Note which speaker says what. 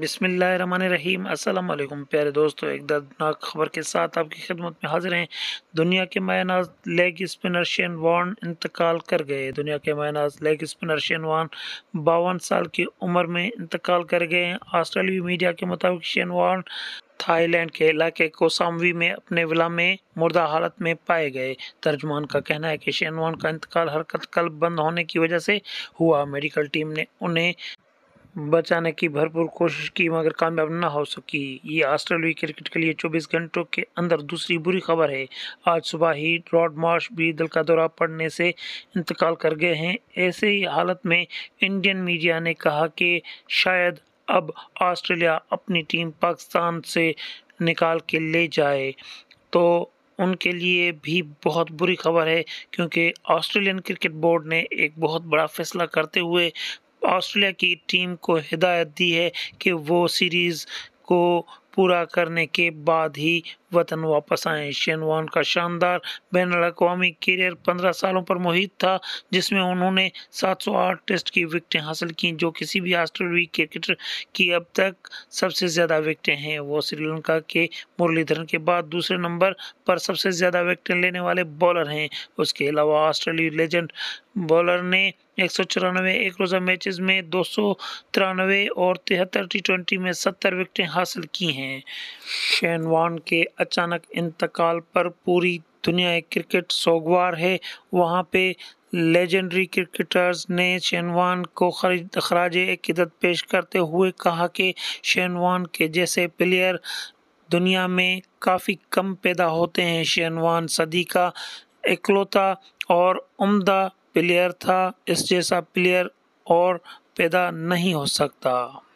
Speaker 1: बिसमीम अल्लाम प्यारे दोस्तों एक दर्दनाक खबर के साथ आपकी खिदमत में हाजिर हैं दुनिया के मायनाज लेग स्पिनर शेन वॉन इंतकाल कर गए दुनिया के मायनाज लेग स्पिनर शेन वॉन बावन साल की उम्र में इंतकाल कर गए हैं ऑस्ट्रेलवी मीडिया के मुताबिक शेन वॉन थाईलैंड के इलाके कोसामवी में अपने विला में मुर्दा हालत में पाए गए तर्जमान का कहना है कि शेनवान का इंतकाल हरकत कल बंद होने की वजह से हुआ मेडिकल टीम ने उन्हें बचाने की भरपूर कोशिश की मगर कामयाब न हो सकी ये ऑस्ट्रेलियाई क्रिकेट के लिए 24 घंटों के अंदर दूसरी बुरी खबर है आज सुबह ही रॉड मार्श भी दिल का दौरा पड़ने से इंतकाल कर गए हैं ऐसे ही हालत में इंडियन मीडिया ने कहा कि शायद अब ऑस्ट्रेलिया अपनी टीम पाकिस्तान से निकाल के ले जाए तो उनके लिए भी बहुत बुरी खबर है क्योंकि ऑस्ट्रेलियन क्रिकेट बोर्ड ने एक बहुत बड़ा फैसला करते हुए ऑस्ट्रेलिया की टीम को हिदायत दी है कि वो सीरीज़ को पूरा करने के बाद ही वतन वापस आए शेनवान का शानदार बैन अवी करियर 15 सालों पर मोहित था जिसमें उन्होंने 708 टेस्ट की विकटें हासिल की जो किसी भी ऑस्ट्रेलवी क्रिकेटर की अब तक सबसे ज़्यादा विकटें हैं वो श्रीलंका के मुरलीधरन के बाद दूसरे नंबर पर सबसे ज़्यादा विकटें लेने वाले बॉलर हैं उसके अलावा ऑस्ट्रेलिया लेजेंड बॉलर ने एक सौ चौरानवे एक रोज़ा मैचेस में दो सौ तिरानवे और तिहत्तर टी ट्वेंटी में सत्तर विकटें हासिल की हैं हैं शैनवान के अचानक इंतकाल पर पूरी दुनिया एक क्रिकेट सोगवार है वहाँ पे लेजेंडरी क्रिकेटर्स ने शेनवान को खरीद खराज अकीदत पेश करते हुए कहा कि शेनवान के जैसे प्लेयर दुनिया में काफ़ी कम पैदा होते हैं शेनवान सदी का इकलौता और उम्दा प्लेयर था इस जैसा प्लेयर और पैदा नहीं हो सकता